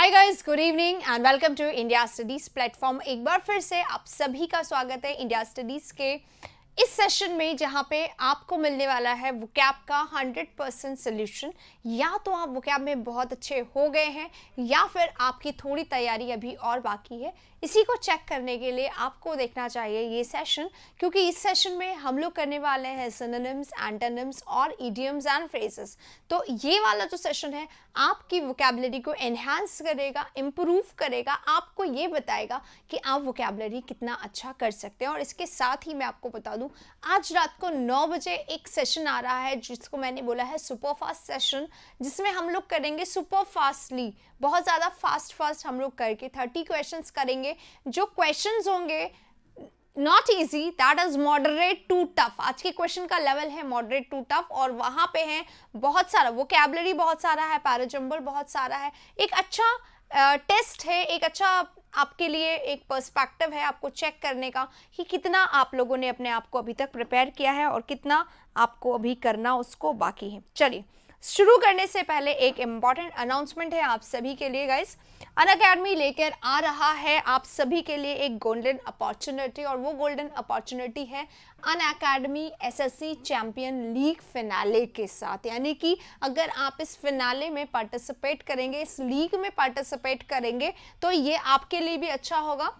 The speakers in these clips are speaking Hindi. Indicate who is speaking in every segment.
Speaker 1: Hi guys good evening and welcome to India studies platform एक बार फिर से आप सभी का स्वागत है इंडिया स्टडीज़ के इस सेशन में जहाँ पे आपको मिलने वाला है वुकैब का 100 परसेंट सोल्यूशन या तो आप वुकैब में बहुत अच्छे हो गए हैं या फिर आपकी थोड़ी तैयारी अभी और बाकी है इसी को चेक करने के लिए आपको देखना चाहिए ये सेशन क्योंकि इस सेशन में हम लोग करने वाले हैं सिनोनिम्स एंटोनिम्स और ईडियम्स एंड फ्रेजेस तो ये वाला जो सेशन है आपकी वोकेबलरी को एनहेंस करेगा इम्प्रूव करेगा आपको ये बताएगा कि आप वोकेबलरी कितना अच्छा कर सकते हैं और इसके साथ ही मैं आपको बता दूँ आज रात को नौ बजे एक सेशन आ रहा है जिसको मैंने बोला है सुपर फास्ट सेशन जिसमें हम लोग करेंगे सुपर फास्टली बहुत ज़्यादा फास्ट फास्ट हम लोग करके थर्टी क्वेश्चन करेंगे जो क्वेश्चन होंगे not easy that is moderate to tough आज के क्वेश्चन का लेवल है मॉडरेट टू टफ और वहाँ पे है बहुत सारा वो कैबलरी बहुत सारा है पैराजम्बल बहुत सारा है एक अच्छा टेस्ट uh, है एक अच्छा आपके लिए एक पर्सपेक्टिव है आपको चेक करने का कि कितना आप लोगों ने अपने आप को अभी तक प्रिपेयर किया है और कितना आपको अभी करना उसको बाकी है चलिए शुरू करने से पहले एक इम्पॉर्टेंट अनाउंसमेंट है आप सभी के लिए गाइस अन अकेडमी लेकर आ रहा है आप सभी के लिए एक गोल्डन अपॉर्चुनिटी और वो गोल्डन अपॉर्चुनिटी है Unacademy S S C champion league finale के साथ यानी कि अगर आप इस फिनाले में पार्टिसिपेट करेंगे इस लीग में पार्टिसिपेट करेंगे तो ये आपके लिए भी अच्छा होगा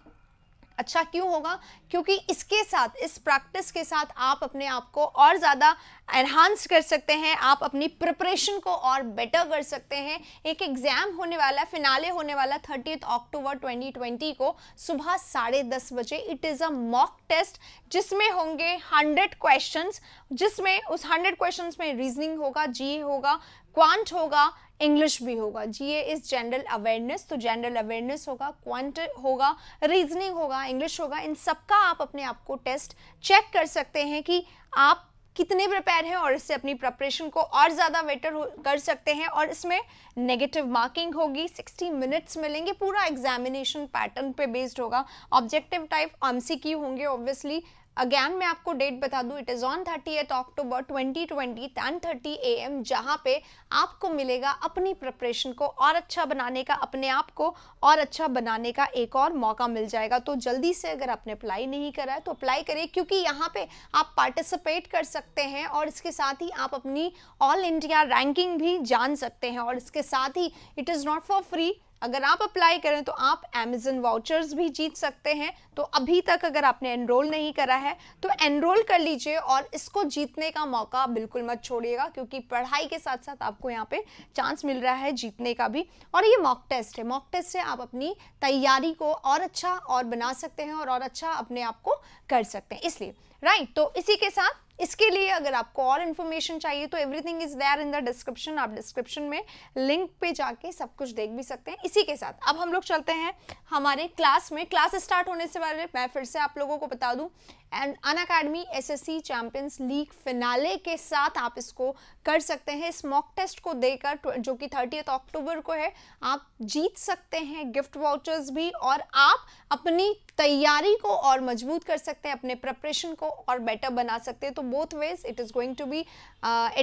Speaker 1: अच्छा क्यों होगा क्योंकि इसके साथ इस प्रैक्टिस के साथ आप अपने आप को और ज़्यादा एनहांस कर सकते हैं आप अपनी प्रिपरेशन को और बेटर कर सकते हैं एक एग्ज़ाम होने वाला फिनाले होने वाला थर्टी अक्टूबर 2020 को सुबह साढ़े दस बजे it is a mock test जिसमें होंगे हंड्रेड क्वेश्चंस जिसमें उस हंड्रेड क्वेश्चंस में रीजनिंग होगा जी होगा क्वांट होगा इंग्लिश भी होगा G A is general awareness तो जनरल अवेयरनेस होगा क्वांट होगा रीजनिंग होगा इंग्लिश होगा इन सबका आप अपने आप को टेस्ट चेक कर सकते हैं कि आप कितने प्रिपेयर हैं और इससे अपनी प्रिपरेशन को और ज़्यादा बेटर कर सकते हैं और इसमें नेगेटिव मार्किंग होगी 60 मिनट्स मिलेंगे पूरा एग्जामिनेशन पैटर्न पे बेस्ड होगा ऑब्जेक्टिव टाइप एमसीक्यू होंगे ऑब्वियसली अगेन मैं आपको डेट बता दूं it is on thirtieth October twenty ten thirty A M जहाँ पे आपको मिलेगा अपनी प्रिपरेशन को और अच्छा बनाने का अपने आप को और अच्छा बनाने का एक और मौका मिल जाएगा तो जल्दी से अगर आपने अप्लाई नहीं करा है तो अप्लाई करिए क्योंकि यहाँ पे आप पार्टिसिपेट कर सकते हैं और इसके साथ ही आप अपनी ऑल इंडिया रैंकिंग भी जान सकते हैं और इसके साथ ही it is not for free अगर आप अप्लाई करें तो आप अमेजन वाउचर्स भी जीत सकते हैं तो अभी तक अगर आपने एनरोल नहीं करा है तो एनरोल कर लीजिए और इसको जीतने का मौका बिल्कुल मत छोड़िएगा क्योंकि पढ़ाई के साथ साथ आपको यहाँ पे चांस मिल रहा है जीतने का भी और ये मॉक टेस्ट है मॉक टेस्ट से आप अपनी तैयारी को और अच्छा और बना सकते हैं और, और अच्छा अपने आप को कर सकते हैं इसलिए राइट तो इसी के साथ इसके लिए अगर आपको और इन्फॉर्मेशन चाहिए तो everything is there in the description आप डिस्क्रिप्शन में लिंक पे जाके सब कुछ देख भी सकते हैं इसी के साथ अब हम लोग चलते हैं हमारे क्लास में क्लास स्टार्ट होने से पहले मैं फिर से आप लोगों को बता दूँ and Unacademy S S C champions league finale के साथ आप इसको कर सकते हैं इस मॉक टेस्ट को देकर जो कि थर्टी अक्टूबर को है आप जीत सकते हैं गिफ्ट वाउचर्स भी और आप अपनी तैयारी को और मजबूत कर सकते हैं अपने प्रिपरेशन को और बेटर बना सकते हैं तो both ways it is going to be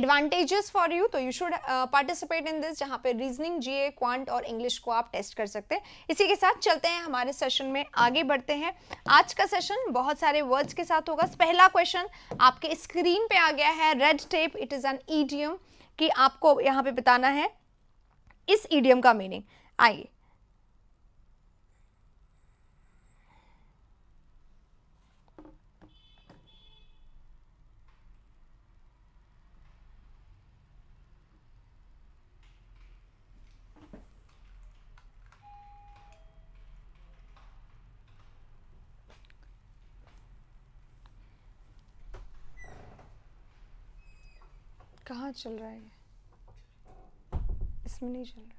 Speaker 1: advantages for you तो you should participate in this जहाँ पे रीजनिंग जीए क्वांट और इंग्लिश को आप टेस्ट कर सकते हैं इसी के साथ चलते हैं हमारे सेशन में आगे बढ़ते हैं आज का सेशन बहुत सारे वर्ड्स के साथ होगा पहला क्वेश्चन आपके स्क्रीन पे आ गया है red tape it is an idiom कि आपको यहाँ पे बताना है इस ईडियम का मीनिंग आइए कहाँ चल रहा है इसमें नहीं चल रहा है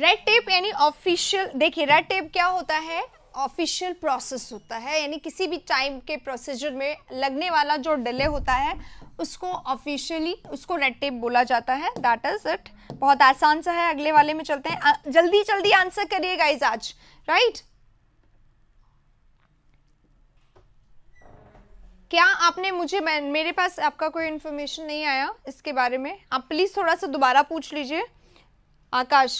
Speaker 1: रेड टेप यानी ऑफिशियल देखिए रेड टेप क्या होता है ऑफिशियल प्रोसेस होता है यानी किसी भी टाइम के प्रोसीजर में लगने वाला जो डिले होता है उसको ऑफिशियली उसको रेड टेप बोला जाता है दैट इज़ इट बहुत आसान सा है अगले वाले में चलते हैं जल्दी जल्दी आंसर करिए गाइज आज राइट क्या आपने मुझे मेरे पास आपका कोई इन्फॉर्मेशन नहीं आया इसके बारे में आप प्लीज़ थोड़ा सा दोबारा पूछ लीजिए आकाश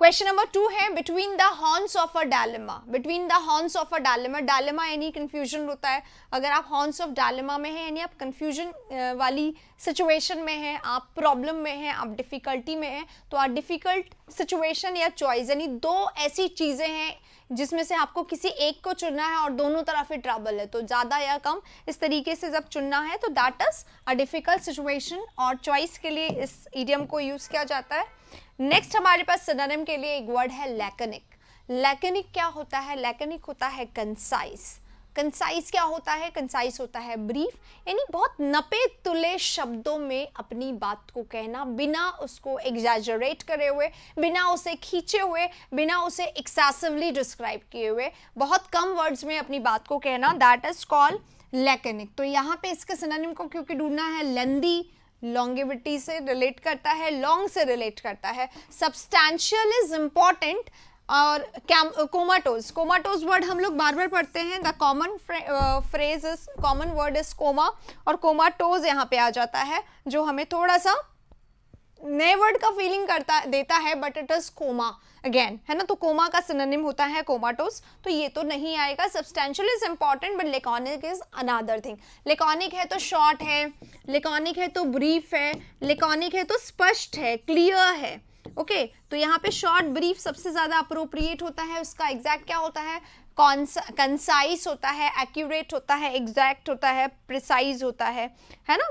Speaker 1: क्वेश्चन नंबर टू है between the horns of a dilemma between the horns of a dilemma dilemma यानी कन्फ्यूजन होता है अगर आप हॉर्न्स ऑफ डालमा में हैं यानी आप कन्फ्यूजन वाली सिचुएशन में हैं आप प्रॉब्लम में हैं आप डिफ़िकल्टी में हैं तो आप डिफ़िकल्ट सिचुएशन या चॉइस यानी दो ऐसी चीज़ें हैं जिसमें से आपको किसी एक को चुनना है और दोनों तरफ ही ट्रबल है तो ज़्यादा या कम इस तरीके से जब चुनना है तो that is a difficult situation और चॉइस के लिए इस ईडियम को यूज़ किया जाता है नेक्स्ट हमारे पास सिनोनिम के लिए एक वर्ड है लैकनिक लैकनिक क्या होता है लैकनिक होता है कंसाइज कंसाइज क्या होता है कंसाइज होता है ब्रीफ यानी बहुत नपे तुले शब्दों में अपनी बात को कहना बिना उसको एग्जैजरेट करे हुए बिना उसे खींचे हुए बिना उसे एक्सेसिवली डिस्क्राइब किए हुए बहुत कम वर्ड्स में अपनी बात को कहना दैट इज कॉल लैकनिक तो यहाँ पे इसके सिनोनिम को क्योंकि ढूंढना है लेंदी लॉन्गेविटी से रिलेट करता है लॉन्ग से रिलेट करता है सब्सटैंशियल इज इम्पॉर्टेंट और कैम कोमाटोज कोमाटोज वर्ड हम लोग बार बार पढ़ते हैं the common phrase is common word is coma और कोमाटोज यहाँ पे आ जाता है जो हमें थोड़ा सा नए वर्ड का फीलिंग करता देता है but it is coma again है ना तो कोमा का सिनोनिम होता है कोमाटोस तो ये तो नहीं आएगा substantial is important but laconic is another thing laconic है तो शॉर्ट है लेकॉनिक है तो ब्रीफ है लेकॉनिक है तो स्पष्ट है क्लियर है ओके okay, तो यहाँ पे शॉर्ट ब्रीफ सबसे ज़्यादा अप्रोप्रिएट होता है उसका एग्जैक्ट क्या होता है कंसाइज होता है एक्यूरेट होता है एग्जैक्ट होता है प्रिसाइज होता है है ना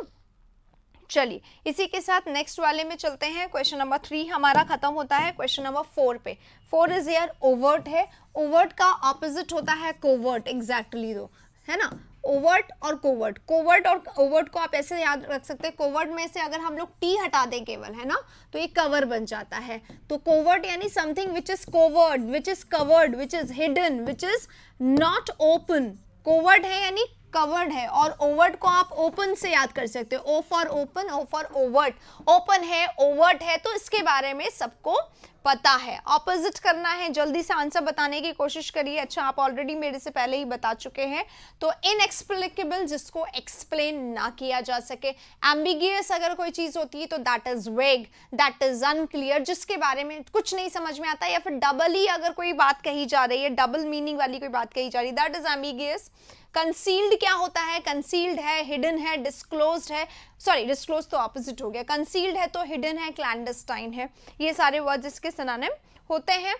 Speaker 1: चलिए इसी के साथ नेक्स्ट वाले में चलते हैं क्वेश्चन नंबर थ्री हमारा खत्म होता है क्वेश्चन नंबर फोर पे फोर इज एयर ओवर्ट है ओवर्ट का ऑपोजिट होता है कोवर्ट एग्जैक्टली दो है ना ओवर्ट और कोवर्ट कोवर्ट और ओवर्ट को आप ऐसे याद रख सकते हैं कोवर्ट में से अगर हम लोग टी हटा दें केवल है ना तो ये कवर बन जाता है तो कोवर्ट यानी something which is covert which is covered which is hidden which is not open covert है यानी कवर्ड है और ओवर्ट को आप ओपन से याद कर सकते हो O for open O for overt open है ओवर्ट है तो इसके बारे में सबको पता है ऑपोजिट करना है जल्दी से आंसर बताने की कोशिश करिए अच्छा आप ऑलरेडी मेरे से पहले ही बता चुके हैं तो इनएक्सप्लिकेबल जिसको एक्सप्लेन ना किया जा सके एम्बिगियस अगर कोई चीज़ होती है तो that is vague that is unclear जिसके बारे में कुछ नहीं समझ में आता या फिर डबल ही अगर कोई बात कही जा रही है डबल मीनिंग वाली कोई बात कही जा रही है दैट इज़ एम्बिगियस कंसील्ड क्या होता है कंसील्ड है हिडन है डिस्क्लोज है सॉरी डिस्क्लोज तो ऑपोजिट हो गया कंसील्ड है तो हिडन है क्लैंडस्टाइन है ये सारे वर्ड इसके सनानिम होते हैं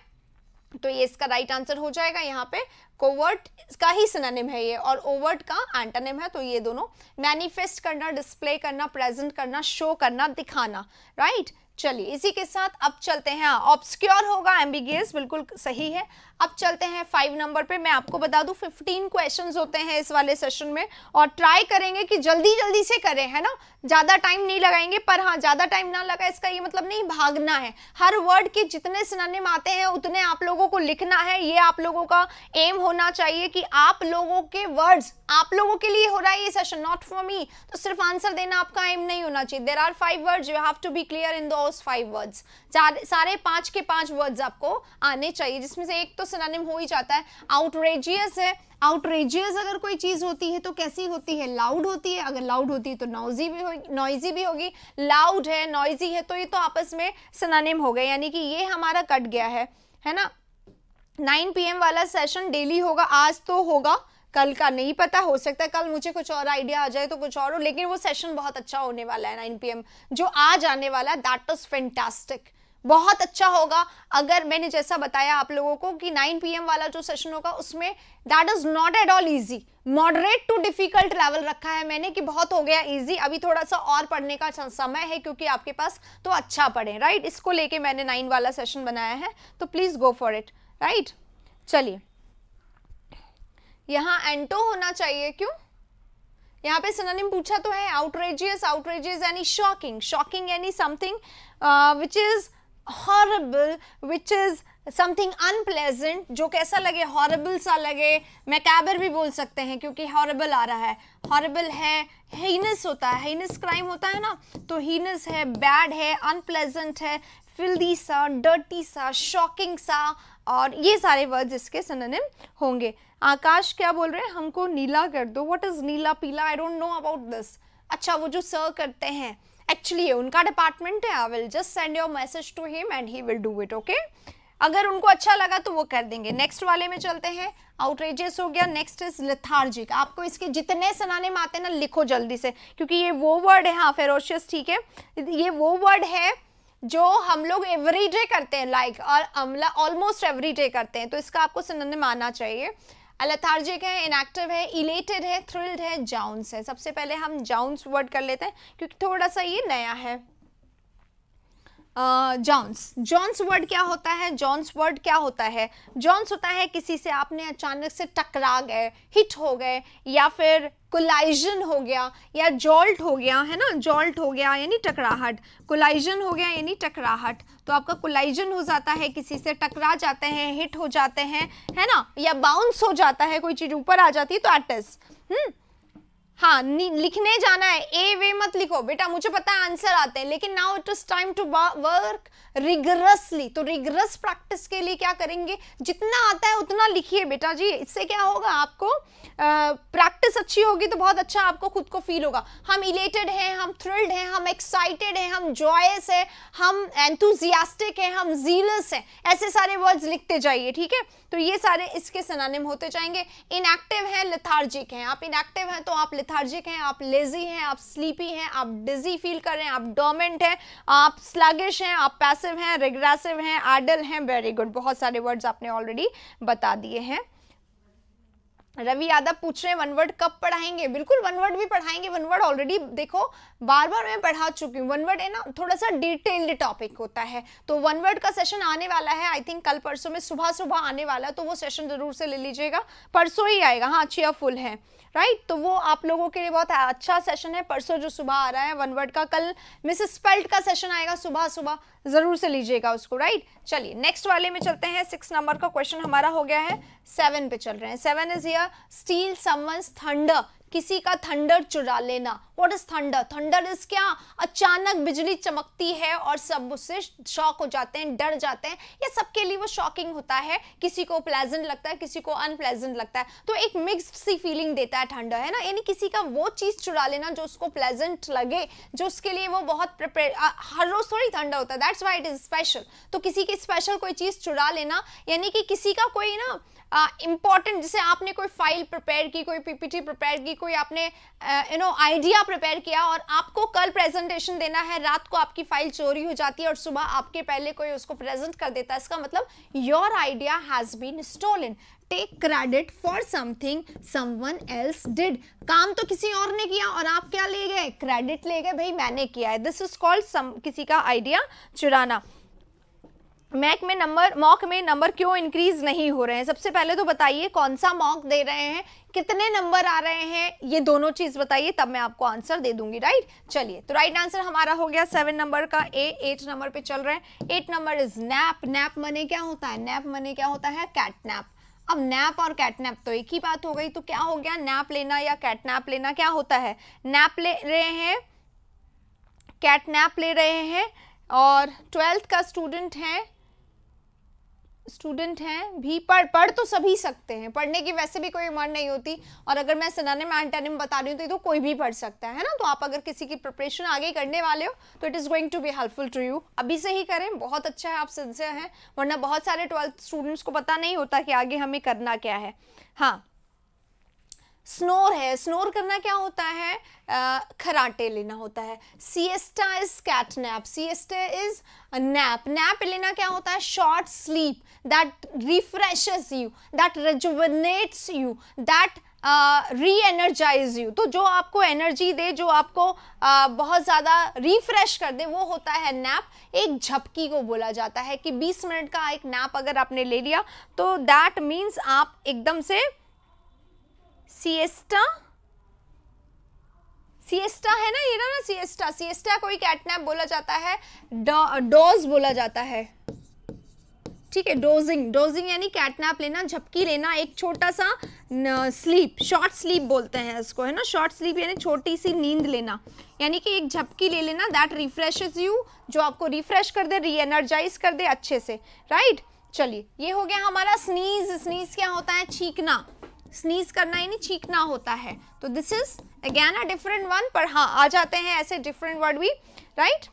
Speaker 1: तो ये इसका राइट आंसर हो जाएगा यहाँ पे कोवर्ट का ही सिनोनिम है ये और ओवर्ट का एंटोनिम है तो ये दोनों मैनिफेस्ट करना डिस्प्ले करना प्रेजेंट करना शो करना दिखाना राइट right? चलिए इसी के साथ अब चलते हैं ऑब्सक्योर होगा एमबीबीएस बिल्कुल सही है अब चलते हैं फाइव नंबर पे मैं आपको बता दूं फिफ्टीन क्वेश्चंस होते हैं इस वाले सेशन में और ट्राई करेंगे कि जल्दी जल्दी से करें है ना ज़्यादा टाइम नहीं लगाएंगे पर हाँ ज़्यादा टाइम ना लगा इसका ये मतलब नहीं भागना है हर वर्ड के जितने सिनानिम आते हैं उतने आप लोगों को लिखना है ये आप लोगों का एम होना चाहिए कि आप लोगों के वर्ड्स आप लोगों के लिए हो रहा है ये सेशन नॉट फॉर मी तो सिर्फ आंसर देना आपका एम नहीं होना चाहिए there are five words you have to be clear in दो those five words सारे पांच के पांच वर्ड्स आपको आने चाहिए जिसमें से एक तो synonym हो ही जाता है आउटरेजियस है आउटरेजियस अगर कोई चीज़ होती है तो कैसी होती है लाउड होती है अगर लाउड होती है तो नॉइजी भी होगी नॉइजी भी होगी लाउड है नॉइजी है तो ये तो आपस में synonym हो गए यानी कि ये हमारा कट गया है है ना 9 पीएम वाला सेशन डेली होगा आज तो होगा कल का नहीं पता हो सकता कल मुझे कुछ और आइडिया आ जाए तो कुछ और हो लेकिन वो सेशन बहुत अच्छा होने वाला है नाइन पी जो आज आने वाला है दैट इज़ फेंटास्टिक बहुत अच्छा होगा अगर मैंने जैसा बताया आप लोगों को कि 9 पीएम वाला जो सेशन होगा उसमें that is not at all easy moderate to difficult level रखा है मैंने कि बहुत हो गया इजी अभी थोड़ा सा और पढ़ने का समय है क्योंकि आपके पास तो अच्छा पढ़े राइट इसको लेके मैंने नाइन वाला सेशन बनाया है तो please go for it right चलिए यहां एंटो होना चाहिए क्यों यहाँ पे सिनोनिम पूछा तो है आउटरेजियस आउटरेजियस यानी शॉकिंग शॉकिंग यानी something which is horrible which is something unpleasant जो कैसा लगे हॉरेबल सा लगे मैकैबर भी बोल सकते हैं क्योंकि हॉरेबल आ रहा है हॉरेबल है हीनस होता है हीनस क्राइम होता है ना तो हीनस है बैड है अनप्लेजेंट है फिल्दी सा डर्टी सा शॉकिंग सा और ये सारे वर्ड्स इसके सिनोनिम होंगे आकाश क्या बोल रहे हैं हमको नीला कर दो व्हाट इज़ नीला पीला I don't know about this अच्छा वो जो सर करते हैं एक्चुअली उनका डिपार्टमेंट है I will just send your message to him and he will do it okay अगर उनको अच्छा लगा तो वो कर देंगे नेक्स्ट वाले में चलते हैं आउटरेजेस हो गया नेक्स्ट इज लिथार्जिक आपको इसके जितने सनाने में आते हैं ना लिखो जल्दी से क्योंकि ये वो वर्ड है हाँ फेरोशियस ठीक है ये वो वर्ड है जो हम लोग एवरी डे करते हैं लाइक like, और अमला ऑलमोस्ट एवरी डे करते हैं तो इसका आपको सनाने में आना चाहिए अलथार्जिक है इनएक्टिव है इलेटेड है थ्रिल्ड है जाउंस है सबसे पहले हम जाउंस वर्ड कर लेते हैं क्योंकि थोड़ा सा ये नया है जॉन्स जॉन्स वर्ड क्या होता है जॉन्स वर्ड क्या होता है जॉन्स होता है किसी से आपने अचानक से टकरा गए हिट हो गए या फिर कोलाइजन हो गया या जॉल्ट हो गया है ना जॉल्ट हो गया यानी टकराहट कोलाइजन हो गया यानी टकराहट तो आपका कोलाइजन हो जाता है किसी से टकरा जाते हैं हिट हो जाते हैं है ना या बाउंस हो जाता है कोई चीज़ ऊपर आ जाती है तो एटेस्ट हम्म हाँ लिखने जाना है ए वे मत लिखो बेटा मुझे पता है आंसर आते हैं लेकिन now it is time to work rigorously तो रिगरस प्रैक्टिस के लिए क्या करेंगे जितना आता है उतना लिखिए बेटा जी इससे क्या होगा आपको प्रैक्टिस uh, अच्छी होगी तो बहुत अच्छा आपको खुद को फील होगा हम इलेटेड हैं हम थ्रिल्ड हैं हम एक्साइटेड हैं हम जॉयस हैं हम एंथुजियास्टिक हैं हम जीलस हैं ऐसे सारे वर्ड्स लिखते जाइए ठीक है तो ये सारे इसके सनानिम होते जाएंगे इनएक्टिव हैं लिथार्जिक हैं आप इनएक्टिव हैं तो आप लेथार्जिक हैं आप लेजी हैं आप स्लीपी हैं आप डिजी फील कर रहे हैं आप डोमेंट हैं आप स्लगिश हैं आप पैसिव हैं रेग्रेसिव हैं एडल हैं वेरी गुड बहुत सारे वर्ड्स आपने ऑलरेडी बता दिए हैं रवि यादव पूछ रहे हैं वन वर्ड कब पढ़ाएंगे बिल्कुल वन वर्ड भी पढ़ाएंगे वन वर्ड ऑलरेडी देखो बार बार मैं पढ़ा चुकी हूँ वन वर्ड है ना थोड़ा सा डिटेल्ड टॉपिक होता है तो वन वर्ड का सेशन आने वाला है आई थिंक कल परसों में सुबह सुबह आने वाला है तो वो सेशन जरूर से ले लीजिएगा परसों ही आएगा हाँ चेयरफुल है राइट तो वो आप लोगों के लिए बहुत अच्छा सेशन है परसों जो सुबह आ रहा है वन वर्ड का कल मिस स्पेल्ट का सेशन आएगा सुबह सुबह ज़रूर से लीजिएगा उसको राइट चलिए नेक्स्ट वाले में चलते हैं सिक्स नंबर का क्वेश्चन हमारा हो गया है सेवन पे चल रहे हैं seven is here steal someone's thunder किसी का थंडर चुरा लेना what is thunder thunder is क्या अचानक बिजली चमकती है और सब उससे शॉक हो जाते हैं डर जाते हैं ये सबके लिए वो शॉकिंग होता है किसी को प्लेजेंट लगता है किसी को अनप्लेजेंट लगता है तो एक मिक्स्ड सी फीलिंग देता है थंडर है ना यानी किसी का वो चीज़ चुरा लेना जो उसको प्लेजेंट लगे जो उसके लिए वो बहुत प्रिपेयर हर रोज़ थोड़ी थंडर होता है that's why it is special तो किसी की स्पेशल कोई चीज़ चुरा लेना यानी कि किसी का कोई ना इम्पॉर्टेंट जैसे आपने कोई फाइल प्रिपेयर की कोई पीपीटी प्रिपेयर की कोई आपने यू नो आइडिया प्रिपेयर किया और आपको कल प्रेजेंटेशन देना है रात को आपकी फाइल चोरी हो जाती है और सुबह आपके पहले कोई उसको प्रेजेंट कर देता है इसका मतलब your idea has been stolen take credit for something someone else did काम तो किसी और ने किया और आप क्या ले गए क्रेडिट ले गए भाई मैंने किया है दिस इज कॉल्ड सम किसी का आइडिया चुराना मैक में नंबर मॉक में नंबर क्यों इंक्रीज नहीं हो रहे हैं सबसे पहले तो बताइए कौन सा मॉक दे रहे हैं कितने नंबर आ रहे हैं ये दोनों चीज बताइए तब मैं आपको आंसर दे दूंगी राइट चलिए तो राइट आंसर हमारा हो गया सेवन नंबर का ए एट नंबर पे चल रहे हैं eight number is nap nap मने क्या होता है नैप मने क्या होता है कैटनैप अब नैप और कैटनैप तो एक ही बात हो गई तो क्या हो गया नैप लेना या कैटनैप लेना क्या होता है नैप ले रहे हैं कैटनैप ले रहे हैं और ट्वेल्थ का स्टूडेंट है स्टूडेंट हैं भी पढ़ पढ़ तो सभी सकते हैं पढ़ने की वैसे भी कोई उम्र नहीं होती और अगर मैं में एंटेनिम बता रही हूँ तो ये तो कोई भी पढ़ सकता है ना तो आप अगर किसी की प्रिपरेशन आगे करने वाले हो तो it is going to be helpful to you अभी से ही करें बहुत अच्छा है आप सिंसियर हैं वरना बहुत सारे ट्वेल्थ स्टूडेंट्स को पता नहीं होता कि आगे हमें करना क्या है हाँ स्नोर है स्नोर करना क्या होता है uh, खराटे लेना होता है siesta is cat nap siesta is nap nap लेना क्या होता है short sleep that refresh you that rejuvenates you that reenergise you तो जो आपको एनर्जी दे जो आपको uh, बहुत ज़्यादा रिफ्रेश कर दे वो होता है नैप एक झपकी को बोला जाता है कि 20 मिनट का एक नैप अगर आपने ले लिया तो दैट मीन्स आप एकदम से सीएस्टा सीएस्टा है ना ये ना ना सीएस्टा सिएस्टा कैटनैप बोला जाता है डोज बोला जाता है ठीक है डोजिंग डोजिंग यानी कैटनैप लेना झपकी लेना एक छोटा सा स्लीप शॉर्ट स्लीप बोलते हैं इसको है ना शॉर्ट स्लीप यानी छोटी सी नींद लेना यानी कि एक झपकी ले लेना दैट रिफ्रेश यू जो आपको रिफ्रेश कर दे रीएनर्जाइज कर दे अच्छे से राइट चलिए ये हो गया हमारा स्नीज स्नीज क्या होता है छींकना स्नीज करना यानी छींकना होता है तो this is again a different one पर हाँ आ जाते हैं ऐसे डिफरेंट वर्ड भी राइट right?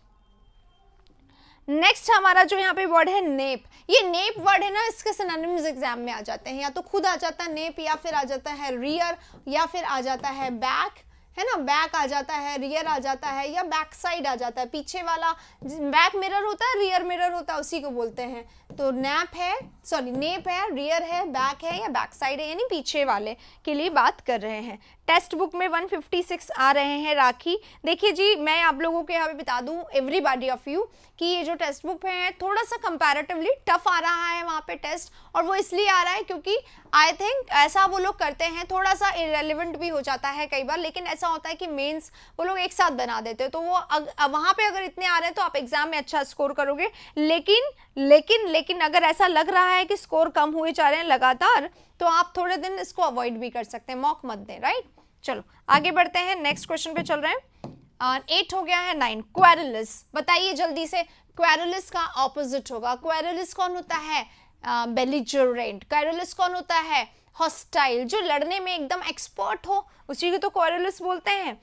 Speaker 1: नेक्स्ट हमारा जो यहाँ पे वर्ड है नेप ये नेप वर्ड है ना इसके सिनोनिम्स एग्जाम में आ जाते हैं या तो खुद आ जाता है नेप या फिर आ जाता है रियर या फिर आ जाता है बैक है ना बैक आ जाता है रियर आ जाता है या बैक साइड आ जाता है पीछे वाला बैक मिरर होता है रियर मिरर होता है उसी को बोलते हैं तो नेप है सॉरी नेप है रियर है बैक है या बैक साइड है यानी पीछे वाले के लिए बात कर रहे हैं टेस्ट बुक में 156 आ रहे हैं राखी देखिए जी मैं आप लोगों के यहाँ पे बता दूँ एवरी बॉडी ऑफ यू कि ये जो टेस्ट बुक है थोड़ा सा कंपैरेटिवली टफ आ रहा है वहाँ पे टेस्ट और वो इसलिए आ रहा है क्योंकि आई थिंक ऐसा वो लोग करते हैं थोड़ा सा इरेलीवेंट भी हो जाता है कई बार लेकिन ऐसा होता है कि मेंस वो लोग एक साथ बना देते हैं तो वो अग, वहाँ पे अगर इतने आ रहे हैं तो आप एग्ज़ाम में अच्छा स्कोर करोगे लेकिन लेकिन लेकिन अगर ऐसा लग रहा है कि स्कोर कम हुए जा रहे हैं लगातार तो आप थोड़े दिन इसको अवॉइड भी कर सकते हैं मॉक मत दें राइट चलो आगे बढ़ते हैं नेक्स्ट क्वेश्चन पे चल रहे हैं एट हो गया है नाइन क्वेरलिस बताइए जल्दी से क्वेरलिस का ऑपोजिट होगा क्वेरलिस कौन होता है बेलिजरेंट कैरोलिस कौन होता है हॉस्टाइल जो लड़ने में एकदम एक्सपर्ट हो उसी को तो कॉरोलिस बोलते हैं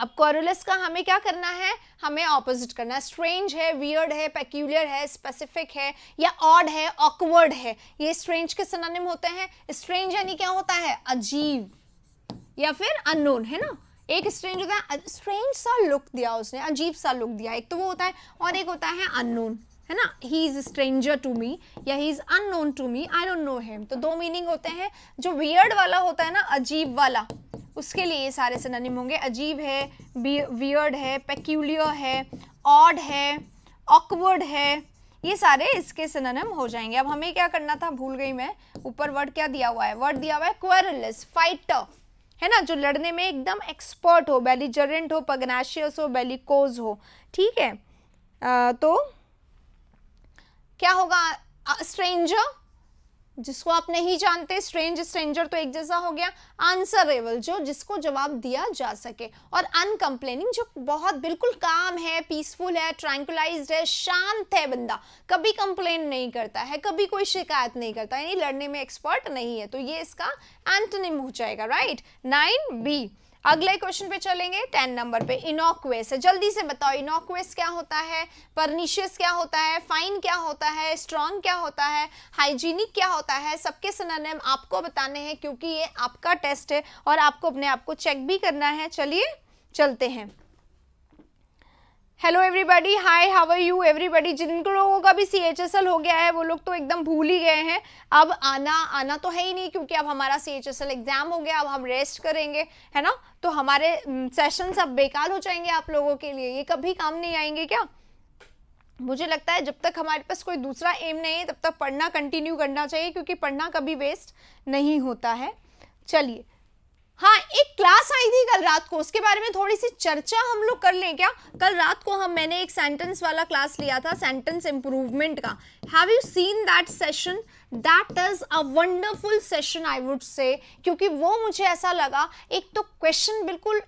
Speaker 1: अब कॉरोलिस का हमें क्या करना है हमें ऑपोजिट करना है स्ट्रेंज है वियर्ड है पेक्यूलियर है स्पेसिफिक है या ऑड है ऑकवर्ड है ये स्ट्रेंज के सनानिम होते हैं स्ट्रेंज यानी क्या होता है अजीब या फिर अननोन है ना एक स्ट्रेंज होता है स्ट्रेंज सा लुक दिया उसने अजीब सा लुक दिया एक तो वो होता है और एक होता है अननोन है ना he is stranger to me या he is unknown to me I don't know him तो दो मीनिंग होते हैं जो वियर्ड वाला होता है ना अजीब वाला उसके लिए ये सारे सिनोनिम होंगे अजीब है वियर्ड है पेक्यूलियर है ऑड है ऑकवर्ड है ये सारे इसके सिनोनिम हो जाएंगे अब हमें क्या करना था भूल गई मैं ऊपर वर्ड क्या दिया हुआ है वर्ड दिया हुआ है क्वेरलेस फाइटर है ना जो लड़ने में एकदम एक्सपर्ट हो बेलीजरेंट हो पगनाशियस हो बेलिकोज हो ठीक है आ, तो क्या होगा स्ट्रेंजर जिसको आप नहीं जानते स्ट्रेंज स्ट्रेंजर तो एक जैसा हो गया आंसरेबल जो जिसको जवाब दिया जा सके और अनकम्प्लेनिंग जो बहुत बिल्कुल काम है पीसफुल है ट्रैंकुलाइज है शांत है बंदा कभी कंप्लेन नहीं करता है कभी कोई शिकायत नहीं करता यानी लड़ने में एक्सपर्ट नहीं है तो ये इसका एंटनिम हो जाएगा राइट नाइन बी अगले क्वेश्चन पे चलेंगे टेन नंबर पे इनोक्वेस जल्दी से बताओ इनोक्वेस क्या होता है परनिशियस क्या होता है फाइन क्या होता है स्ट्रॉन्ग क्या होता है हाइजीनिक क्या होता है सबके सिनोनिम आपको बताने हैं क्योंकि ये आपका टेस्ट है और आपको अपने आप को चेक भी करना है चलिए चलते हैं hello everybody hi how are you everybody जिन लोगों का भी सी एच एस एल हो गया है वो लोग तो एकदम भूल ही गए हैं अब आना आना तो है ही नहीं क्योंकि अब हमारा C H S L exam हो गया अब हम रेस्ट करेंगे है ना तो हमारे सेशंस अब बेकार हो जाएंगे आप लोगों के लिए ये कभी काम नहीं आएंगे क्या मुझे लगता है जब तक हमारे पास कोई दूसरा एम नहीं है तब तक पढ़ना कंटिन्यू करना चाहिए क्योंकि पढ़ना कभी वेस्ट नहीं होता है चलिए हाँ एक क्लास आई थी कल रात को उसके बारे में थोड़ी सी चर्चा हम लोग कर लें क्या कल रात को हम मैंने एक सेंटेंस वाला क्लास लिया था सेंटेंस इम्प्रूवमेंट का have you seen that session that is a wonderful session I would say क्योंकि वो मुझे ऐसा लगा एक तो क्वेश्चन बिल्कुल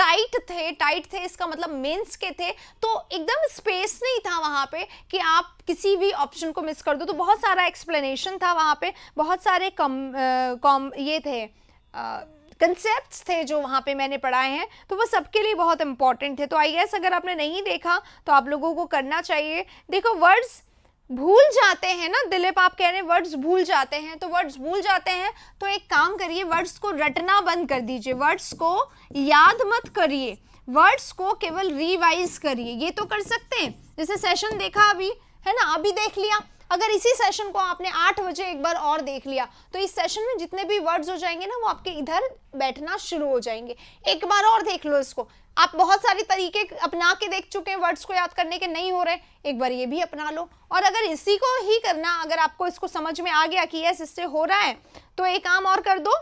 Speaker 1: टाइट थे टाइट थे इसका मतलब मेंस के थे तो एकदम स्पेस नहीं था वहाँ पे कि आप किसी भी ऑप्शन को मिस कर दो तो बहुत सारा एक्सप्लेनेशन था वहाँ पे बहुत सारे कम आ, कॉम ये थे आ, कंसेप्ट थे जो वहाँ पे मैंने पढ़ाए हैं तो वो सबके लिए बहुत इंपॉर्टेंट थे तो आई गेस अगर आपने नहीं देखा तो आप लोगों को करना चाहिए देखो वर्ड्स भूल जाते हैं ना दिलीप आप कह रहे हैं वर्ड्स भूल जाते हैं तो वर्ड्स भूल जाते हैं तो एक काम करिए वर्ड्स को रटना बंद कर दीजिए वर्ड्स को याद मत करिए वर्ड्स को केवल रिवाइज करिए ये तो कर सकते हैं जैसे सेशन देखा अभी है ना अभी देख लिया अगर इसी सेशन को आपने आठ बजे एक बार और देख लिया तो इस सेशन में जितने भी वर्ड्स हो जाएंगे ना वो आपके इधर बैठना शुरू हो जाएंगे एक बार और देख लो इसको आप बहुत सारे तरीके अपना के देख चुके हैं वर्ड्स को याद करने के नहीं हो रहे एक बार ये भी अपना लो और अगर इसी को ही करना अगर आपको इसको समझ में आ गया कि यस इससे हो रहा है तो एक काम और कर दो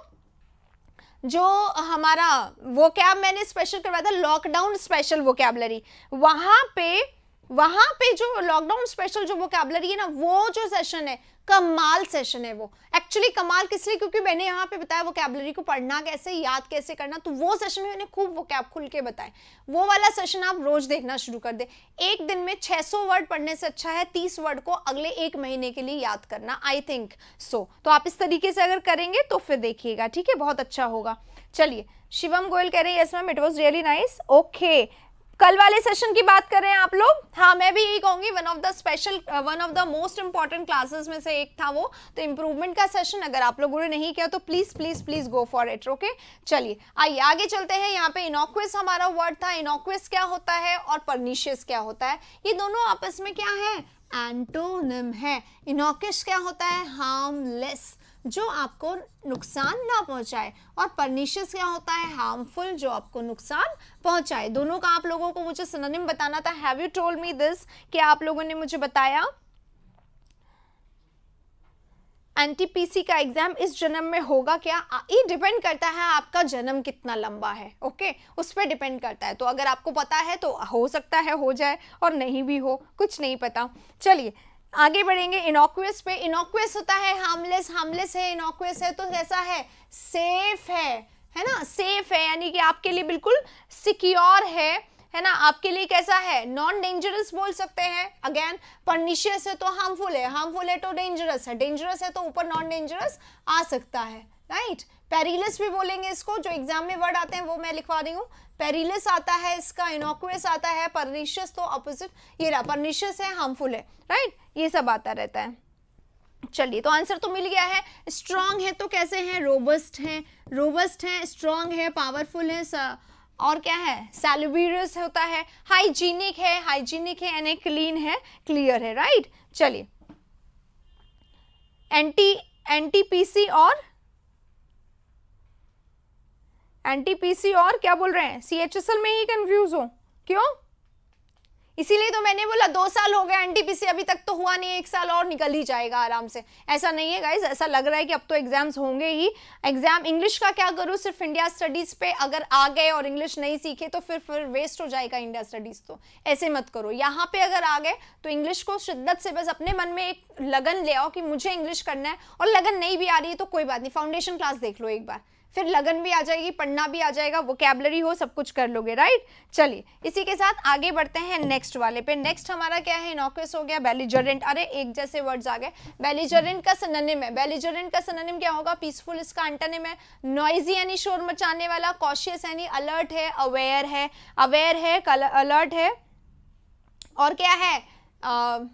Speaker 1: जो हमारा वो कैब मैंने स्पेशल करवाया था लॉकडाउन स्पेशल वो कैबलरी वहाँ पर वहां पे जो लॉकडाउन स्पेशल जो वोकेबलरी है ना वो जो सेशन है कमाल सेशन है वो एक्चुअली कमाल किस लिए क्योंकि मैंने यहाँ पे बताया वोकेबलरी को पढ़ना कैसे याद कैसे करना तो वो सेशन में मैंने खूब वोकैब खुल के बताए वो वाला सेशन आप रोज देखना शुरू कर दे एक दिन में 600 वर्ड पढ़ने से अच्छा है 30 वर्ड को अगले एक महीने के लिए याद करना आई थिंक सो तो आप इस तरीके से अगर करेंगे तो फिर देखिएगा ठीक है बहुत अच्छा होगा चलिए शिवम गोयल कह रहे हैं yes ma'am it was really nice okay कल वाले सेशन की बात कर रहे हैं आप लोग हाँ मैं भी यही कहूंगी one of the special one of the most important classes में से एक था वो तो इम्प्रूवमेंट का सेशन अगर आप लोगों ने नहीं किया तो please please please go for it okay चलिए आइए आगे चलते हैं यहाँ पे इनोक्विस हमारा वर्ड था इनोक्विस क्या होता है और परनीशियस क्या होता है ये दोनों आपस में क्या है एंटोनिम है इनोकिश क्या होता है हार्मलेस जो आपको नुकसान ना पहुंचाए और परनीशियस क्या होता है हार्मफुल जो आपको नुकसान पहुंचाए दोनों का आप लोगों को मुझे सिनोनिम बताना था have you told me this कि आप लोगों ने मुझे बताया एनटीपीसी का एग्जाम इस जन्म में होगा क्या ये डिपेंड करता है आपका जन्म कितना लंबा है ओके उस पर डिपेंड करता है तो अगर आपको पता है तो हो सकता है हो जाए और नहीं भी हो कुछ नहीं पता चलिए आगे बढ़ेंगे इनोक्वेस पे इनोक्वेस होता है हार्मलेस हार्मलेस है इनोक्वेस है तो कैसा है सेफ है है ना सेफ है यानी कि आपके लिए बिल्कुल सिक्योर है है ना आपके लिए कैसा है नॉन डेंजरस बोल सकते हैं अगेन पर्निशियस है तो हार्मफुल है हार्मफुल है तो डेंजरस है डेंजरस है तो ऊपर नॉन डेंजरस आ सकता है राइट right? पेरिलस भी बोलेंगे इसको जो एग्जाम में वर्ड आते हैं वो मैं लिखवा रही हूँ पेरिलस आता है इसका इनोक्वेस आता है परनिशियस तो अपोजिट ये रहा परनिशियस है हार्मफुल है राइट ये सब आता रहता है चलिए तो आंसर तो मिल गया है स्ट्रांग है तो कैसे हैं रोबस्ट हैं रोबस्ट हैं स्ट्रांग है पावरफुल है और क्या है सेलिब्रियस होता है हाइजीनिक है हाइजीनिक है यानी क्लीन है क्लियर है राइट चलिए एंटी एनटीपीसी और एनटीपीसी और क्या बोल रहे हैं सीएचएसएल में ही कंफ्यूज हो क्यों इसीलिए तो मैंने बोला दो साल हो गए एनटीपीसी अभी तक तो हुआ नहीं एक साल और निकल ही जाएगा आराम से ऐसा नहीं है गाइज ऐसा लग रहा है कि अब तो एग्जाम्स होंगे ही एग्जाम इंग्लिश का क्या करूँ सिर्फ इंडिया स्टडीज पे अगर आ गए और इंग्लिश नहीं सीखे तो फिर फिर वेस्ट हो जाएगा इंडिया स्टडीज तो ऐसे मत करो यहाँ पे अगर आ गए तो इंग्लिश को शिद्दत से बस अपने मन में एक लगन ले आओ कि मुझे इंग्लिश करना है और लगन नहीं भी आ रही है तो कोई बात नहीं फाउंडेशन क्लास देख लो एक बार फिर लगन भी आ जाएगी पढ़ना भी आ जाएगा वो हो सब कुछ कर लोगे राइट चलिए इसी के साथ आगे बढ़ते हैं नेक्स्ट वाले पे नेक्स्ट हमारा क्या है इनोक्वेस हो गया बेलिजरेंट अरे एक जैसे वर्ड्स आ गए बेलिजरेंट का सननिम है बेलिजरेंट का सननिम क्या होगा पीसफुल इसका अंटनिम है नॉइजी यानी शोर मचाने वाला कॉशियस यानी अलर्ट है अवेयर है अवेयर है अलर्ट है और क्या है uh,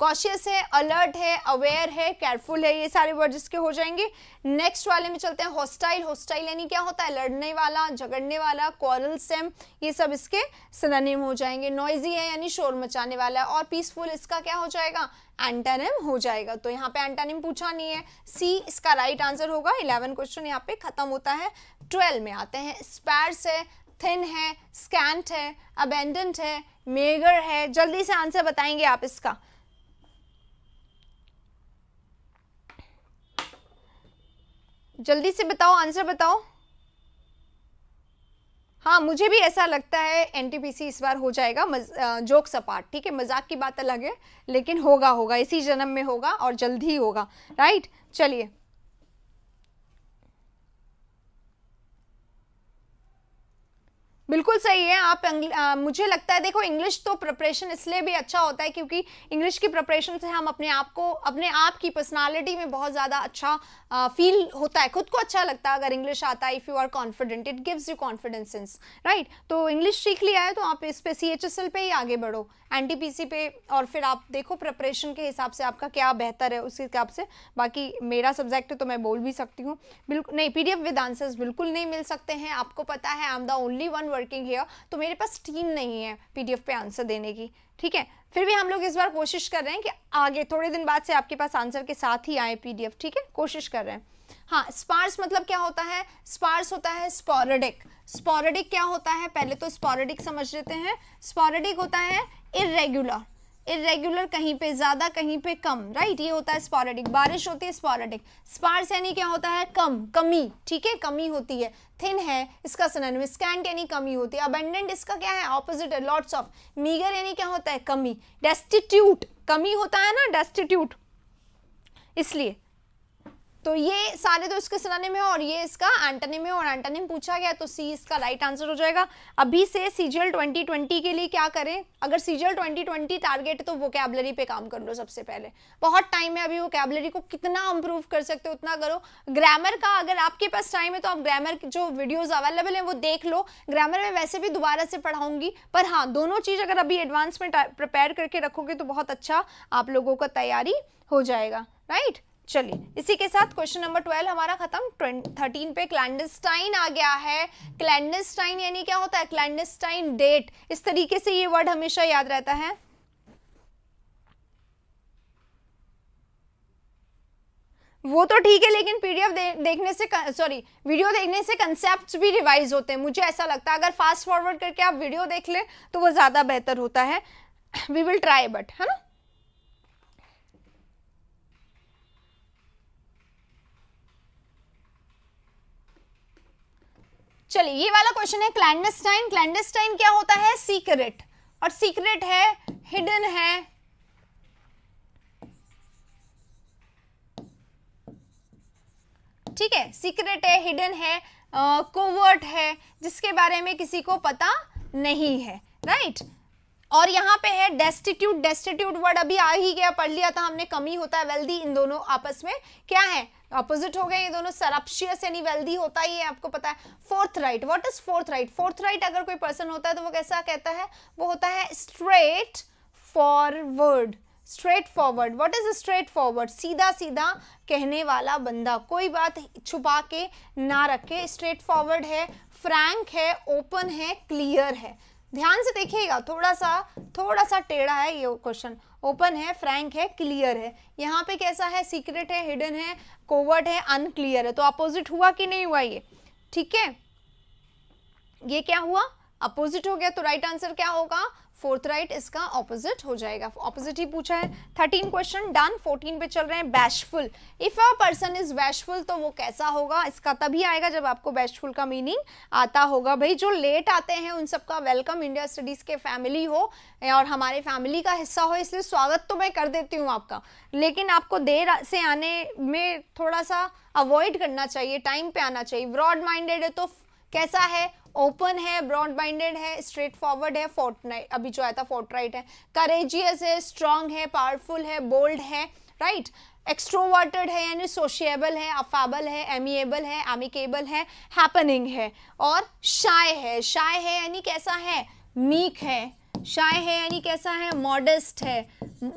Speaker 1: कॉशियस है अलर्ट है अवेयर है केयरफुल है ये सारे वर्ड इसके हो जाएंगे नेक्स्ट वाले में चलते हैं हॉस्टाइल हॉस्टाइल यानी क्या होता है लड़ने वाला झगड़ने वाला कॉरल सेम ये सब इसके सनानिम हो जाएंगे नॉइजी है यानी शोर मचाने वाला है और पीसफुल इसका क्या हो जाएगा एंटानिम हो जाएगा तो यहाँ पे एंटानिम पूछा नहीं है सी इसका राइट आंसर होगा इलेवन क्वेश्चन यहाँ पे खत्म होता है ट्वेल्व में आते हैं स्पैर्स है थिन है स्कैंट है अबेंडेंट है मेगर है जल्दी से आंसर बताएंगे आप इसका जल्दी से बताओ आंसर बताओ हाँ मुझे भी ऐसा लगता है एनटीपीसी इस बार हो जाएगा मज, जोक सपाट ठीक है मजाक की बात अलग है लेकिन होगा होगा इसी जन्म में होगा और जल्द ही होगा राइट चलिए बिल्कुल सही है आप आ, मुझे लगता है देखो इंग्लिश तो प्रिपरेशन इसलिए भी अच्छा होता है क्योंकि इंग्लिश की प्रिपरेशन से हम अपने आप को अपने आप की पर्सनालिटी में बहुत ज़्यादा अच्छा आ, फील होता है खुद को अच्छा लगता है अगर इंग्लिश आता है if you are confident it gives you confidence इंस राइट तो इंग्लिश सीख लिया है तो आप इस पर सी एच एस एल पर ही आगे बढ़ो एन टी पी सी पे और फिर आप देखो प्रिपरेशन के हिसाब से आपका क्या बेहतर है उस हिसाब से बाकी मेरा सब्जेक्ट है तो मैं बोल भी सकती हूँ बिल्कुल नहीं P D F with answers बिल्कुल नहीं मिल सकते हैं आपको पता है I am the only one working here तो मेरे पास टीम नहीं है पीडीएफ पे आंसर देने की ठीक है फिर भी हम लोग इस बार कोशिश कर रहे हैं कि आगे थोड़े दिन बाद से आपके पास आंसर के साथ ही आए पीडीएफ ठीक है कोशिश कर रहे हैं हाँ स्पार्स मतलब क्या होता है स्पार्स होता है स्पॉरेडिक स्पॉरेडिक क्या होता है पहले तो स्पॉरेडिक समझ लेते हैं स्पॉरेडिक होता है इरेग्युलर इरेगुलर कहीं पे ज़्यादा कहीं पे कम राइट ये होता है स्पॉरेटिक बारिश होती है स्पॉरेटिक स्पार्स यानी क्या होता है कम कमी ठीक है कमी होती है थिन है इसका सनन में स्कैंट यानी कमी होती है अबेंडेंट इसका क्या है ऑपोजिट है लॉट्स ऑफ मीगर यानी क्या होता है कमी डेस्टिट्यूट कमी होता है ना डेस्टिट्यूट इसलिए तो ये सारे तो इसके सुनाने में और ये इसका एंटनिम में और एंटनिम पूछा गया तो सी इसका राइट आंसर हो जाएगा अभी से सीजीएल 2020 के लिए क्या करें अगर सीजीएल 2020 टारगेट तो वो कैबलरी पे काम कर लो सबसे पहले बहुत टाइम है अभी वो कैबलरी को कितना इम्प्रूव कर सकते हो उतना करो ग्रामर का अगर आपके पास टाइम है तो आप ग्रामर जो वीडियोज़ अवेलेबल हैं वो देख लो ग्रामर में वैसे भी दोबारा से पढ़ाऊंगी पर हाँ दोनों चीज़ अगर अभी एडवांस में प्रिपेयर करके रखोगे तो बहुत अच्छा आप लोगों का तैयारी हो जाएगा राइट चलिए इसी के साथ क्वेश्चन नंबर ट्वेल्व हमारा खत्म थर्टीन पे क्लैंडस्टाइन आ गया है क्लैंडस्टाइन यानी क्या होता है क्लैंडस्टाइन डेट इस तरीके से ये वर्ड हमेशा याद रहता है वो तो ठीक है लेकिन पीडीएफ दे, देखने से सॉरी वीडियो देखने से कंसेप्ट भी रिवाइज होते हैं मुझे ऐसा लगता है अगर फास्ट फॉरवर्ड करके आप वीडियो देख ले तो वो ज़्यादा बेहतर होता है वी विल ट्राई बट है ना चलिए ये वाला क्वेश्चन है क्लैंडस्टाइन क्लैंडस्टाइन क्या होता है सीक्रेट और सीक्रेट है हिडन है ठीक है सीक्रेट है हिडन है कोवर्ट है जिसके बारे में किसी को पता नहीं है राइट right? और यहाँ पे है डेस्टिट्यूट डेस्टिट्यूट वर्ड अभी आ ही गया पढ़ लिया था हमने कमी होता है वेल्दी इन दोनों आपस में क्या है अपोजिट हो गए ये दोनों सरप्शियस यानी वेल्दी होता ही है आपको पता है forthright what is forthright forthright अगर कोई पर्सन होता है तो वो कैसा कहता है वो होता है straightforward straightforward what is straightforward सीधा सीधा कहने वाला बंदा कोई बात छुपा के ना रखे स्ट्रेट फॉरवर्ड है फ्रैंक है ओपन है क्लियर है ध्यान से देखिएगा थोड़ा सा थोड़ा सा टेढ़ा है ये क्वेश्चन ओपन है फ्रैंक है क्लियर है यहाँ पे कैसा है सीक्रेट है हिडन है कोवर्ट है अनक्लियर है तो अपोजिट हुआ कि नहीं हुआ ये ठीक है ये क्या हुआ अपोजिट हो गया तो राइट आंसर क्या होगा फोर्थ राइट इसका ऑपोजिट हो जाएगा ऑपोजिट ही पूछा है थर्टीन क्वेश्चन डन फोर्टीन पे चल रहे हैं bashful if a person is bashful तो वो कैसा होगा इसका तभी आएगा जब आपको बैशफुल का मीनिंग आता होगा भाई जो लेट आते हैं उन सबका वेलकम इंडिया स्टडीज के फैमिली हो और हमारे फैमिली का हिस्सा हो इसलिए स्वागत तो मैं कर देती हूँ आपका लेकिन आपको देर से आने में थोड़ा सा अवॉइड करना चाहिए टाइम पे आना चाहिए ब्रॉड माइंडेड है तो कैसा है ओपन है ब्रॉड माइंडेड है स्ट्रेट फॉरवर्ड है फोर्टनाइट अभी जो आया था फोर्टराइट है करेजियस है स्ट्रांग है पावरफुल है बोल्ड है राइट एक्सट्रोवर्टेड है यानी सोशिएबल है अफेबल है एमिएबल है एमिकेबल है हैपनिंग है और शाय है शाय है यानी कैसा है मीक है शाय है यानी कैसा है मॉडेस्ट है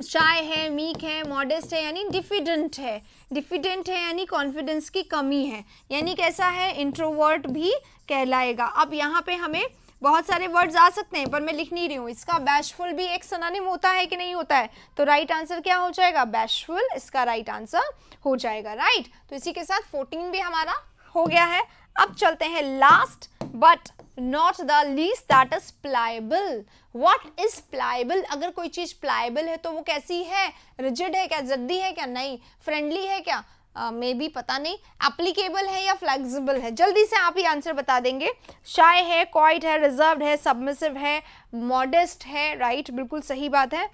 Speaker 1: शाय है मीक है मॉडेस्ट है यानी डिफिडेंट है डिफिडेंट है यानी कॉन्फिडेंस की कमी है यानी कैसा है इंट्रोवर्ट भी कहलाएगा अब यहाँ पे हमें बहुत सारे वर्ड्स आ सकते हैं पर मैं लिख नहीं रही हूँ इसका बैशफुल भी एक सनानिम होता है कि नहीं होता है तो राइट आंसर क्या हो जाएगा बैशफुल इसका राइट आंसर हो जाएगा राइट तो इसी के साथ फोर्टीन भी हमारा हो गया है अब चलते हैं last but not the least that is pliable what is pliable अगर कोई चीज़ प्लाइबल है तो वो कैसी है रिजिड है क्या जद्दी है क्या नहीं फ्रेंडली है क्या मे uh, बी पता नहीं एप्लीकेबल है या फ्लेक्सिबल है जल्दी से आप ही आंसर बता देंगे शाय है क्वाइट है रिजर्व है सबमिसिव है मॉडेस्ट है राइट right? बिल्कुल सही बात है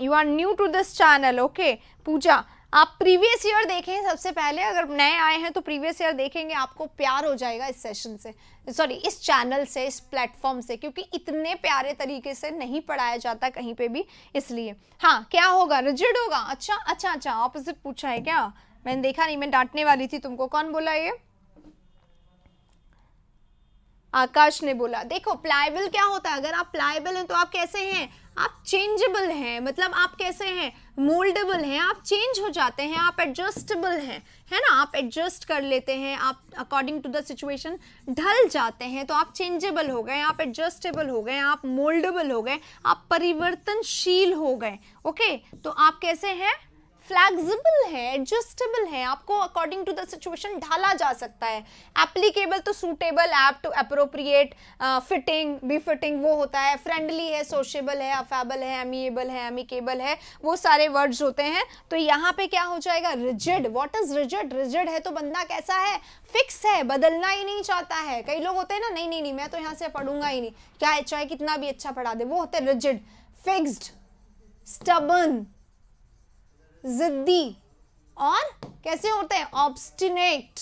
Speaker 1: you are new to this channel okay Puja आप प्रीवियस ईयर देखें सबसे पहले अगर नए आए हैं तो प्रीवियस ईयर देखेंगे आपको प्यार हो जाएगा इस सेशन से सॉरी इस चैनल से इस प्लेटफॉर्म से क्योंकि इतने प्यारे तरीके से नहीं पढ़ाया जाता कहीं पे भी इसलिए हाँ क्या होगा रिजिड होगा अच्छा अच्छा अच्छा ऑपोजिट पूछा है क्या मैंने देखा नहीं मैं डांटने वाली थी तुमको कौन बोला ये आकाश ने बोला देखो प्लायबल क्या होता है अगर आप प्लायबल हैं तो आप कैसे हैं आप चेंजेबल हैं मतलब आप कैसे हैं मोल्डेबल हैं आप चेंज हो जाते हैं आप एडजस्टेबल हैं है ना आप एडजस्ट कर लेते हैं आप अकॉर्डिंग टू द सिचुएशन ढल जाते हैं तो आप चेंजेबल हो गए आप एडजस्टेबल हो गए आप मोल्डेबल हो गए आप परिवर्तनशील हो गए ओके तो आप कैसे हैं फ्लैक्सिबल है एडजस्टेबल है आपको अकॉर्डिंग टू द सिचुएशन ढाला जा सकता है एप्लीकेबल तो suitable apt appropriate fitting be fitting वो होता है फ्रेंडली है सोशेबल है अफेबल है एमिएबल है एमिकेबल है वो सारे वर्ड्स होते हैं तो यहाँ पे क्या हो जाएगा rigid what is rigid rigid है तो बंदा कैसा है फिक्स है बदलना ही नहीं चाहता है कई लोग होते हैं ना नहीं नहीं नहीं मैं तो यहाँ से पढ़ूंगा ही नहीं क्या चाहे कितना भी अच्छा पढ़ा दे वो होते हैं रिजिड फिक्सड स्टबन जिद्दी और कैसे होते हैं ऑब्स्टिनेट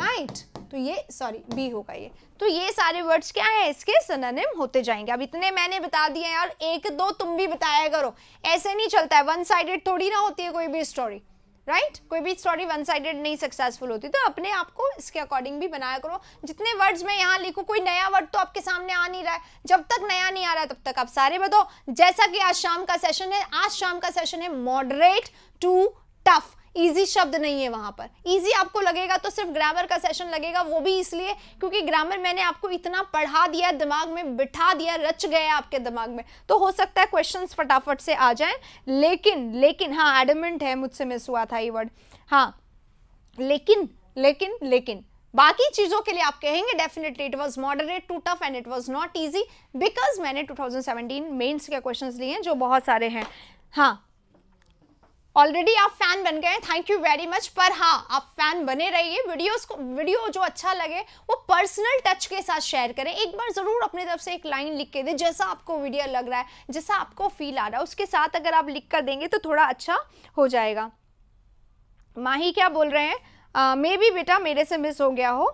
Speaker 1: राइट तो ये सॉरी बी होगा ये तो ये सारे वर्ड्स क्या है इसके सनानिम होते जाएंगे अब इतने मैंने बता दिए हैं और एक दो तुम भी बताया करो ऐसे नहीं चलता है वन साइडेड थोड़ी ना होती है कोई भी स्टोरी राइट right? कोई भी स्टोरी वन साइडेड नहीं सक्सेसफुल होती तो अपने आप को इसके अकॉर्डिंग भी बनाया करो जितने वर्ड्स मैं यहाँ लिखूँ कोई नया वर्ड तो आपके सामने आ नहीं रहा है जब तक नया नहीं आ रहा है तब तक आप सारे बताओ जैसा कि आज शाम का सेशन है आज शाम का सेशन है मॉडरेट टू टफ ईजी शब्द नहीं है वहां पर ईजी आपको लगेगा तो सिर्फ ग्रामर का सेशन लगेगा वो भी इसलिए क्योंकि ग्रामर मैंने आपको इतना पढ़ा दिया दिमाग में बिठा दिया रच गया आपके दिमाग में तो हो सकता है क्वेश्चन फटाफट से आ जाए लेकिन लेकिन हाँ एडमेंट है मुझसे मिस हुआ था ये वर्ड हाँ लेकिन लेकिन लेकिन बाकी चीज़ों के लिए आप कहेंगे definitely it was moderate to tough and it was not easy because मैंने 2017 मेंस के क्वेश्चंस लिए हैं जो बहुत सारे हैं हाँ ऑलरेडी आप फैन बन गए थैंक यू वेरी मच पर हाँ आप फैन बने रहिए वीडियोस को वीडियो जो अच्छा लगे वो पर्सनल टच के साथ शेयर करें एक बार ज़रूर अपने तरफ से एक लाइन लिख के दें जैसा आपको वीडियो लग रहा है जैसा आपको फील आ रहा है उसके साथ अगर आप लिख कर देंगे तो थोड़ा अच्छा हो जाएगा माही क्या बोल रहे हैं मे भी बेटा मेरे से मिस हो गया हो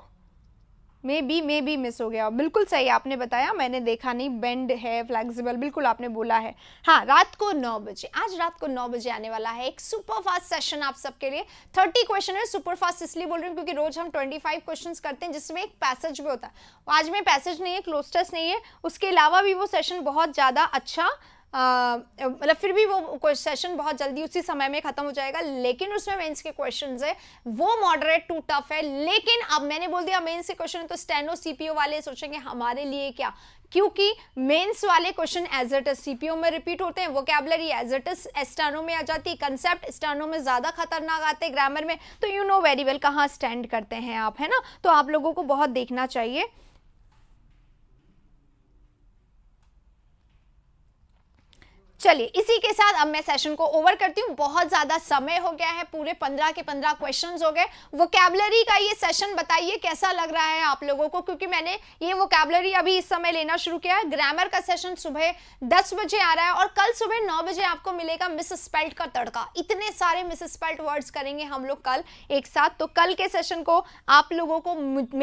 Speaker 1: maybe maybe miss हो गया बिल्कुल सही आपने बताया मैंने देखा नहीं बेंड है फ्लेक्सिबल बिल्कुल आपने बोला है हाँ रात को नौ बजे आज रात को नौ बजे आने वाला है एक सुपर फास्ट सेशन आप सबके लिए थर्टी क्वेश्चन है सुपर फास्ट इसलिए बोल रही हूँ क्योंकि रोज हम ट्वेंटी फाइव क्वेश्चन करते हैं जिसमें एक पैसेज भी होता है आज में पैसेज नहीं है क्लोस्टस नहीं है उसके अलावा भी वो सेशन बहुत ज़्यादा अच्छा मतलब फिर भी वो सेशन बहुत जल्दी उसी समय में ख़त्म हो जाएगा लेकिन उसमें मेंस के क्वेश्चन है वो मॉडरेट टू टफ है लेकिन अब मैंने बोल दिया मेंस के क्वेश्चन तो स्टेनो सीपीओ वाले सोचेंगे हमारे लिए क्या क्योंकि मेंस वाले क्वेश्चन एज एट सीपीओ में रिपीट होते हैं कैबलरी एज एट एस्टानो में आ जाती है कंसेप्ट स्टानो में ज़्यादा खतरनाक आते हैं ग्रामर में तो यू नो वेरी वेल कहाँ स्टैंड करते हैं आप है ना तो आप लोगों को बहुत देखना चाहिए चलिए इसी के साथ अब मैं सेशन को ओवर करती हूँ बहुत ज़्यादा समय हो गया है पूरे पंद्रह के पंद्रह क्वेश्चन हो गए वोकेबलरी का ये सेशन बताइए कैसा लग रहा है आप लोगों को क्योंकि मैंने ये वोकेबलरी अभी इस समय लेना शुरू किया है ग्रामर का सेशन सुबह दस बजे आ रहा है और कल सुबह नौ बजे आपको मिलेगा मिस स्पेल्ट का तड़का इतने सारे मिस स्पेल्ट वर्ड्स करेंगे हम लोग कल एक साथ तो कल के सेशन को आप लोगों को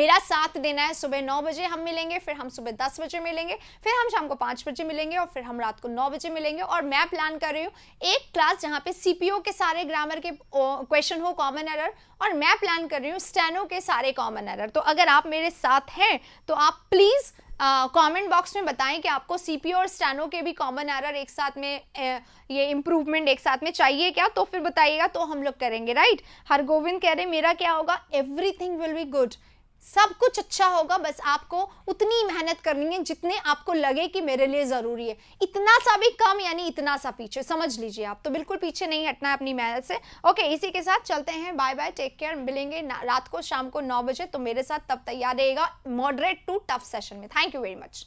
Speaker 1: मेरा साथ देना है सुबह नौ बजे हम मिलेंगे फिर हम सुबह दस बजे मिलेंगे फिर हम शाम को पाँच बजे मिलेंगे और फिर हम रात को नौ बजे मिलेंगे और मैं प्लान कर रही हूँ एक क्लास जहाँ पे सीपीओ के सारे ग्रामर के क्वेश्चन हो कॉमन एरर और मैं प्लान कर रही हूँ स्टेनो के सारे कॉमन एरर तो अगर आप मेरे साथ हैं तो आप प्लीज़ कमेंट बॉक्स में बताएं कि आपको सीपीओ और स्टैनो के भी कॉमन एरर एक साथ में ए, ये इम्प्रूवमेंट एक साथ में चाहिए क्या तो फिर बताइएगा तो हम लोग करेंगे राइट हरगोविंद कह रहे मेरा क्या होगा एवरीथिंग विल बी गुड सब कुछ अच्छा होगा बस आपको उतनी मेहनत करनी है जितने आपको लगे कि मेरे लिए ज़रूरी है इतना सा भी कम यानी इतना सा पीछे समझ लीजिए आप तो बिल्कुल पीछे नहीं हटना है अपनी मेहनत से ओके इसी के साथ चलते हैं बाय बाय टेक केयर मिलेंगे रात को शाम को नौ बजे तो मेरे साथ तब तैयार रहेगा मॉडरेट टू टफ सेशन में थैंक यू वेरी मच